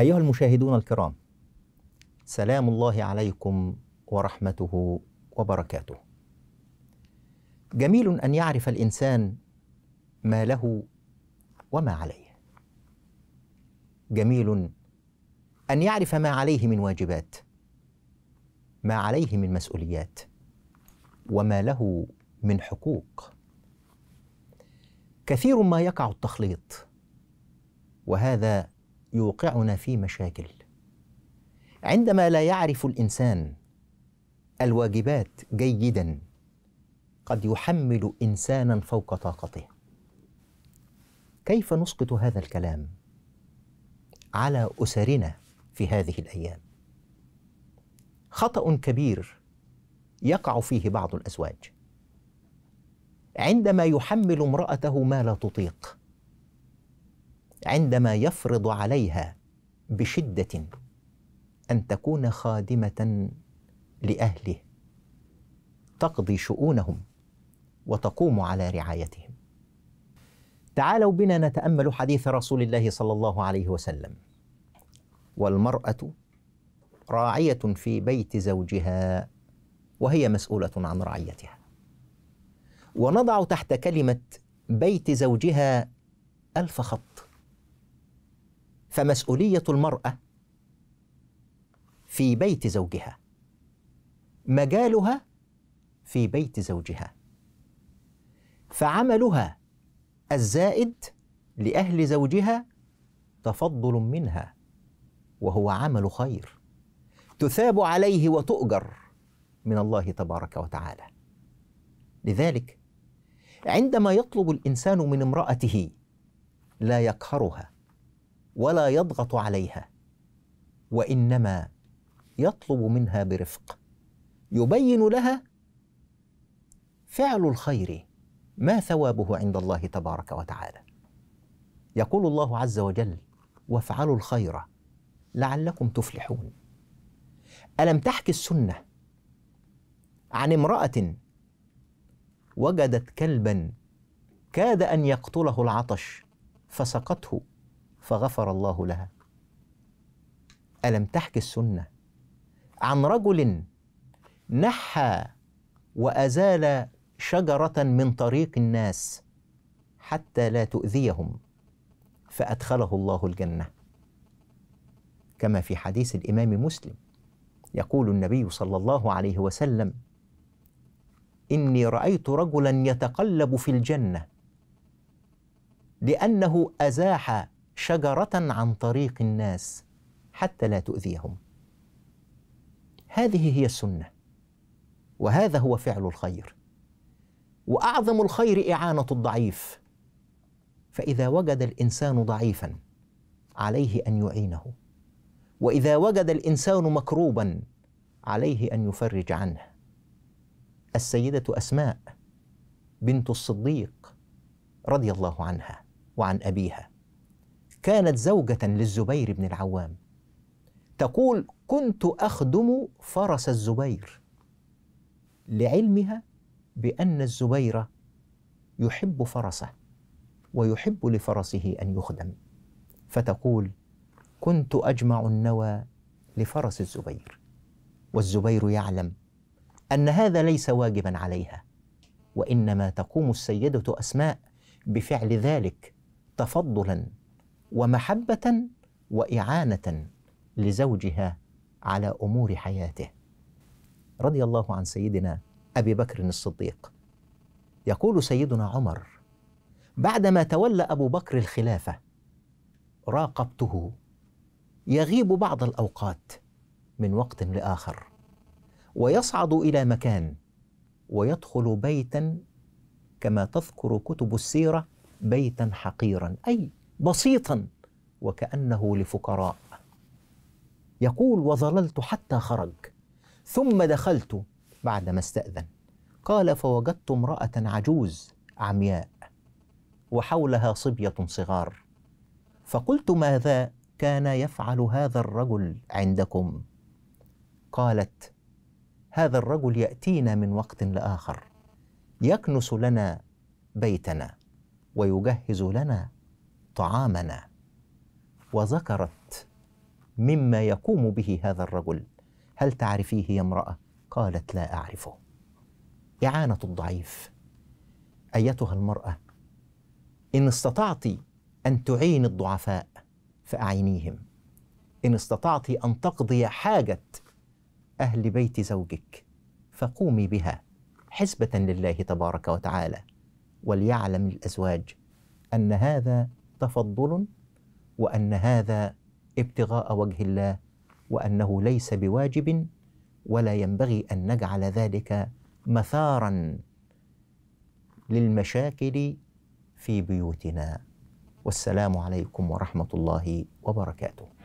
أيها المشاهدون الكرام سلام الله عليكم ورحمته وبركاته جميل أن يعرف الإنسان ما له وما عليه جميل أن يعرف ما عليه من واجبات ما عليه من مسؤوليات وما له من حقوق كثير ما يقع التخليط وهذا يوقعنا في مشاكل عندما لا يعرف الانسان الواجبات جيدا قد يحمل انسانا فوق طاقته كيف نسقط هذا الكلام على اسرنا في هذه الايام خطا كبير يقع فيه بعض الازواج عندما يحمل امراته ما لا تطيق عندما يفرض عليها بشده ان تكون خادمه لاهله تقضي شؤونهم وتقوم على رعايتهم تعالوا بنا نتامل حديث رسول الله صلى الله عليه وسلم والمراه راعيه في بيت زوجها وهي مسؤوله عن رعيتها ونضع تحت كلمه بيت زوجها الف خط فمسؤولية المرأة في بيت زوجها مجالها في بيت زوجها فعملها الزائد لأهل زوجها تفضل منها وهو عمل خير تثاب عليه وتؤجر من الله تبارك وتعالى لذلك عندما يطلب الانسان من امراته لا يقهرها ولا يضغط عليها وانما يطلب منها برفق يبين لها فعل الخير ما ثوابه عند الله تبارك وتعالى يقول الله عز وجل وافعلوا الخير لعلكم تفلحون الم تحكي السنه عن امراه وجدت كلبا كاد ان يقتله العطش فسقته فغفر الله لها ألم تحكي السنة عن رجل نحى وأزال شجرة من طريق الناس حتى لا تؤذيهم فأدخله الله الجنة كما في حديث الإمام مسلم يقول النبي صلى الله عليه وسلم إني رأيت رجلا يتقلب في الجنة لأنه أزاح شجره عن طريق الناس حتى لا تؤذيهم هذه هي السنه وهذا هو فعل الخير واعظم الخير اعانه الضعيف فاذا وجد الانسان ضعيفا عليه ان يعينه واذا وجد الانسان مكروبا عليه ان يفرج عنه السيده اسماء بنت الصديق رضي الله عنها وعن ابيها كانت زوجة للزبير بن العوام تقول كنت أخدم فرس الزبير لعلمها بأن الزبير يحب فرسه ويحب لفرسه أن يخدم فتقول كنت أجمع النوى لفرس الزبير والزبير يعلم أن هذا ليس واجبا عليها وإنما تقوم السيدة أسماء بفعل ذلك تفضلا ومحبة وإعانة لزوجها على أمور حياته رضي الله عن سيدنا أبي بكر الصديق يقول سيدنا عمر بعدما تولى أبو بكر الخلافة راقبته يغيب بعض الأوقات من وقت لآخر ويصعد إلى مكان ويدخل بيتا كما تذكر كتب السيرة بيتا حقيرا أي بسيطا وكانه لفقراء يقول وظللت حتى خرج ثم دخلت بعدما استاذن قال فوجدت امراه عجوز عمياء وحولها صبيه صغار فقلت ماذا كان يفعل هذا الرجل عندكم قالت هذا الرجل ياتينا من وقت لاخر يكنس لنا بيتنا ويجهز لنا طعامنا وذكرت مما يقوم به هذا الرجل هل تعرفيه يا امراه قالت لا اعرفه اعانه الضعيف ايتها المراه ان استطعت ان تعين الضعفاء فاعينيهم ان استطعت ان تقضي حاجه اهل بيت زوجك فقومي بها حسبه لله تبارك وتعالى وليعلم الازواج ان هذا تفضل وأن هذا ابتغاء وجه الله وأنه ليس بواجب ولا ينبغي أن نجعل ذلك مثارا للمشاكل في بيوتنا والسلام عليكم ورحمة الله وبركاته